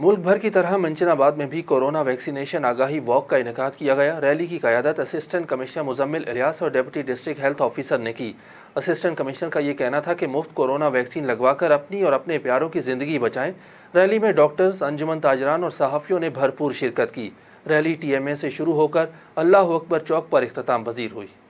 मुल्क भर की तरह मंचनाबाद में भी कोरोना वैक्सीनेशन आगाही वॉक का इनका किया गया रैली की क्यादत असिस्टेंट कमिश्नर मुजम्मिल इलियास और डिप्टी डिस्ट्रिक्ट हेल्थ ऑफिसर ने की असिस्टेंट कमिश्नर का ये कहना था कि मुफ्त कोरोना वैक्सीन लगवाकर अपनी और अपने प्यारों की ज़िंदगी बचाएं रैली में डॉक्टर्स अंजुमन ताजरान और सहाफ़ियों ने भरपूर शिरकत की रैली टी एम ए से शुरू होकर अल्लाह अकबर चौक पर अख्ताम पजीर हुई